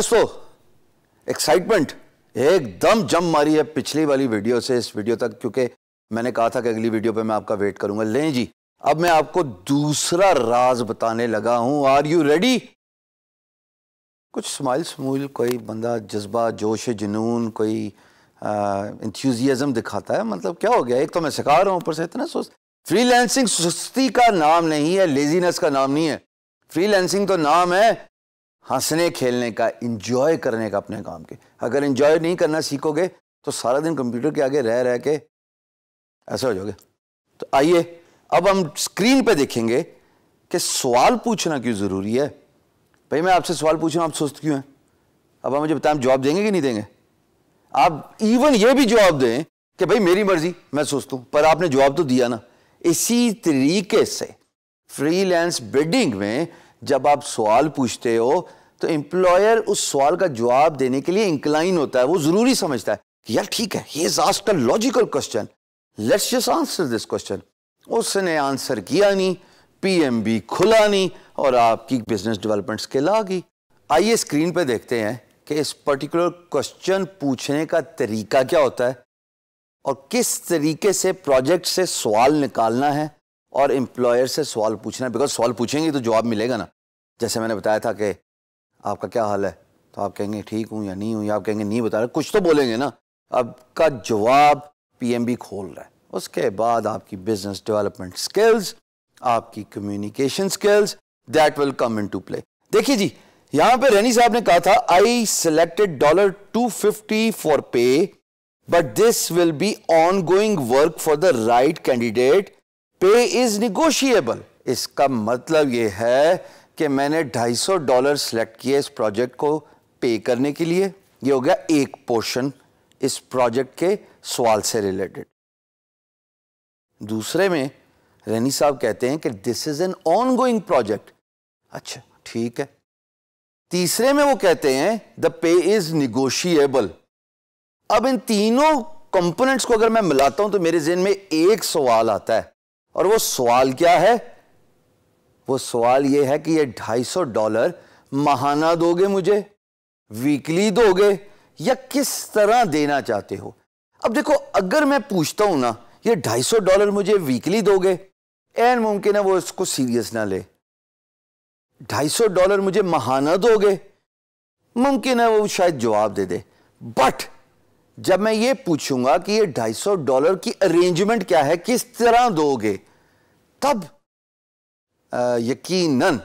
दोस्तों एक्साइटमेंट एकदम जम मारी है पिछली वाली वीडियो से इस वीडियो तक क्योंकि मैंने कहा था कि अगली वीडियो पे मैं आपका वेट करूंगा लें जी अब मैं आपको दूसरा राज बताने लगा हूं आर यू रेडी कुछ स्माइल स्मूल कोई बंदा जज्बा जोश जुनून कोई इंथ्यूजियाज़म दिखाता है मतलब क्या हो गया एक तो मैं सिखा रहा हूं ऊपर से इतना सोच फ्रीलैंसिंग सुस्ती का नाम नहीं है लेजीनेस का नाम नहीं है फ्रीलैंसिंग तो नाम है हंसने खेलने का इंजॉय करने का अपने काम के अगर इंजॉय नहीं करना सीखोगे तो सारा दिन कंप्यूटर के आगे रह रह के ऐसा हो जाओगे तो आइए अब हम स्क्रीन पे देखेंगे कि सवाल पूछना क्यों ज़रूरी है भाई मैं आपसे सवाल पूछ रहा हूँ आप सुस्त क्यों हैं अब आप मुझे बताएं जवाब देंगे कि नहीं देंगे आप इवन ये भी जवाब दें कि भाई मेरी मर्जी मैं सुस्त हूँ पर आपने जवाब तो दिया ना इसी तरीके से फ्रीलांस बिडिंग में जब आप सवाल पूछते हो तो एम्प्लॉयर उस सवाल का जवाब देने के लिए इंक्लाइन होता है वो जरूरी समझता है कि यार ठीक है ये ask a logical question let's just answer this question उसने आंसर किया नहीं पीएमबी खुला नहीं और आपकी बिजनेस डेवलपमेंट स्किल आ गई आइए स्क्रीन पर देखते हैं कि इस पर्टिकुलर क्वेश्चन पूछने का तरीका क्या होता है और किस तरीके से प्रोजेक्ट से सवाल निकालना है और एम्प्लॉयर से सवाल पूछना है बिकॉज सवाल पूछेंगे तो जवाब मिलेगा ना जैसे मैंने बताया था कि आपका क्या हाल है तो आप कहेंगे ठीक हूँ या नहीं हूँ या आप कहेंगे नहीं बता रहे कुछ तो बोलेंगे ना आपका जवाब पीएमबी खोल रहा है उसके बाद आपकी बिजनेस डेवलपमेंट स्किल्स आपकी communication skills that will come into play देखिए जी यहां पे रैनी साहब ने कहा था I selected dollar two fifty for pay but this will be ongoing work for the right candidate pay is negotiable इसका मतलब यह है कि मैंने 250 डॉलर सेलेक्ट किए इस प्रोजेक्ट को पे करने के लिए ये हो गया एक पोर्शन इस प्रोजेक्ट के सवाल से रिलेटेड दूसरे में रैनी साहब कहते हैं कि this is an ongoing project अच्छा ठीक है तीसरे में वो कहते हैं द पे इज़ निगोशिएबल अब इन तीनों कंपोनेंट्स को अगर मैं मिलाता हूं तो मेरे जेन में एक सवाल आता है और वो सवाल क्या है वो सवाल ये है कि ये ढाई सौ डॉलर महाना दोगे मुझे वीकली दोगे या किस तरह देना चाहते हो अब देखो अगर मैं पूछता हूं ना ये ढाई सौ डॉलर मुझे वीकली दोगे एन मुमकिन है वो इसको सीरियस ना ले ढाई सौ डॉलर मुझे महाना दोगे मुमकिन है वो शायद जवाब दे दे बट जब मैं ये पूछूंगा कि ये ढाई सौ डॉलर की अरेंजमेंट क्या है किस तरह दोगे तब यकीनन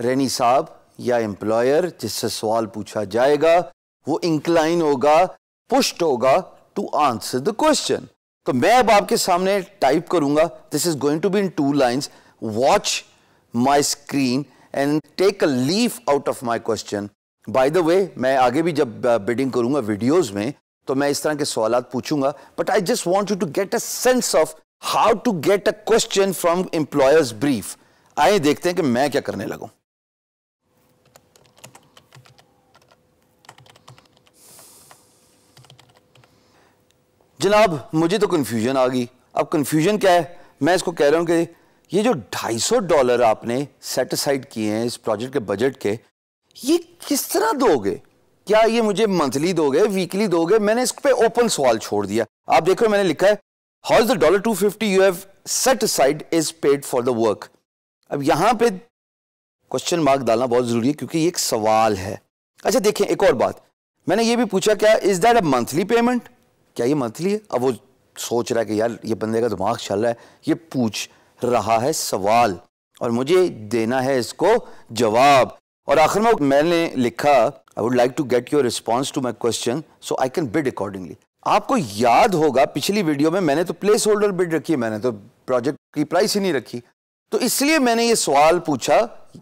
रैनी साहब या एम्प्लॉयर जिससे सवाल पूछा जाएगा वो इंक्लाइन होगा पुष्ट होगा टू आंसर द क्वेश्चन तो मैं अब आपके सामने टाइप करूंगा this is going to be in two lines watch my screen and take a leaf out of my question by the way मैं आगे भी जब बिडिंग करूंगा वीडियोज में तो मैं इस तरह के सवाल पूछूंगा but I just want you to get a sense of how to get a question from employers brief आइए देखते हैं कि मैं क्या करने लगू जनाब मुझे तो कंफ्यूजन आ गई अब कंफ्यूजन क्या है मैं इसको कह रहा हूं कि ये जो 250 डॉलर आपने सेट असाइड किए हैं इस प्रोजेक्ट के बजट के ये किस तरह दोगे क्या ये मुझे मंथली दोगे वीकली दोगे मैंने इस पर ओपन सवाल छोड़ दिया आप देखो मैंने लिखा है how is the dollar two fifty you have set side is paid for the work अब यहां पे क्वेश्चन मार्क डालना बहुत जरूरी है क्योंकि ये एक सवाल है अच्छा देखें एक और बात मैंने ये भी पूछा क्या is that a monthly payment क्या ये मंथली है अब वो सोच रहा है कि यार ये बंदे का दिमाग चल रहा है ये पूछ रहा है सवाल और मुझे देना है इसको जवाब और आखिर में मैंने लिखा I would like to get your response to my question so I can bid accordingly आपको याद होगा पिछली वीडियो में मैंने तो प्लेस होल्डर बिड रखी है मैंने तो प्रोजेक्ट की प्राइस ही नहीं रखी तो इसलिए मैंने ये सवाल पूछा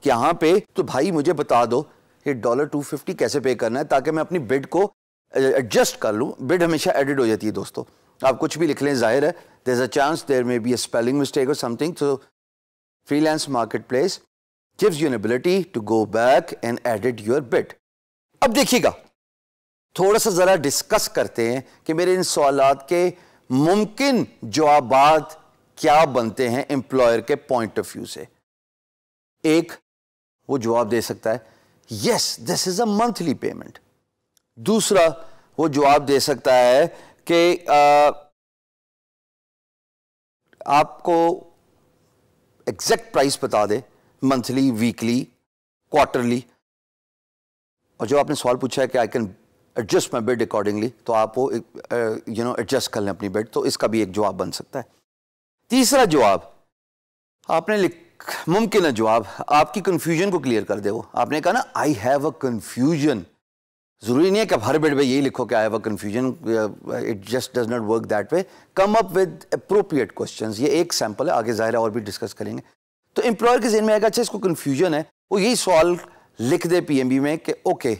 यहां पे तो भाई मुझे बता दो ये डॉलर टू फिफ्टी कैसे पे करना है ताकि मैं अपनी बिड को एडजस्ट कर लूं बिड हमेशा एडिट हो जाती है दोस्तों आप कुछ भी लिख लें जाहिर है there is a chance there may be a spelling mistake और something so freelance marketplace gives you ability to go back and edit your bid अब देखिएगा थोड़ा सा ज़रा डिस्कस करते हैं कि मेरे इन सवाल के मुमकिन जवाब क्या बनते हैं एम्प्लॉयर के पॉइंट ऑफ व्यू से एक वो जवाब दे सकता है yes this is a monthly payment दूसरा वो जवाब दे सकता है कि आपको एग्जैक्ट प्राइस बता दे मंथली वीकली क्वार्टरली और जो आपने सवाल पूछा है कि I can adjust my bid accordingly तो आप वो यू नो एडजस्ट कर लें अपनी बेड तो इसका भी एक जवाब बन सकता है तीसरा जवाब आपने लिख मुमकिन है जवाब आपकी कन्फ्यूजन को क्लियर कर दे वो आपने कहा ना आई हैव अ कन्फ्यूजन ज़रूरी नहीं है कि आप हर बेड पे यही लिखो कि I have a confusion it just does not work that way come up with appropriate question ये एक सैम्पल है आगे ज़ाहिर है और भी डिस्कस करेंगे तो एम्प्लॉयर के जहन में आएगा अच्छा इसको कन्फ्यूजन है वो यही सवाल लिख दे बी में कि okay okay,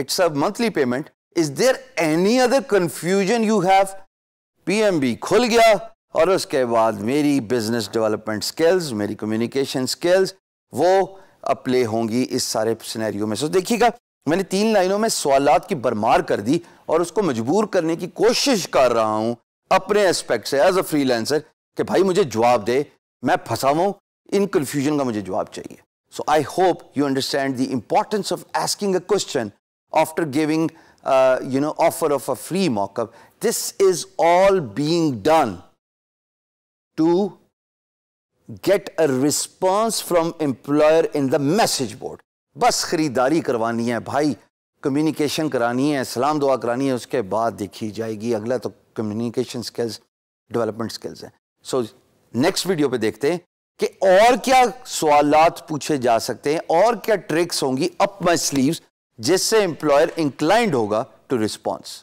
it's a monthly payment. Is there any other confusion you have? PMB खुल गया और उसके बाद मेरी business development skills, मेरी communication skills वो प्ले होंगी इस सारे scenario में सो so, देखिएगा मैंने तीन लाइनों में सवालत की बरमार कर दी और उसको मजबूर करने की कोशिश कर रहा हूं अपने एस्पेक्ट से एज अ फ्रीलांसर कि भाई मुझे जवाब दे मैं फंसा हुआ इन कंफ्यूजन का मुझे जवाब चाहिए so I hope you understand the importance of asking a question after giving, uh, you know, offer of a free mock-up. This is all being done to get a response from employer in the message board. बस खरीदारी करवानी है भाई communication करानी है इस्लाम दुआ करानी है उसके बाद देखी जाएगी अगला तो कम्युनिकेशन स्किल्स डेवलपमेंट स्किल्स हैं सो नेक्स्ट वीडियो पे देखते हैं कि और क्या सवाल पूछे जा सकते हैं और क्या ट्रिक्स होंगी अप माई स्लीव्स जिससे एम्प्लॉयर इंक्लाइंड होगा टू रिस्पॉन्स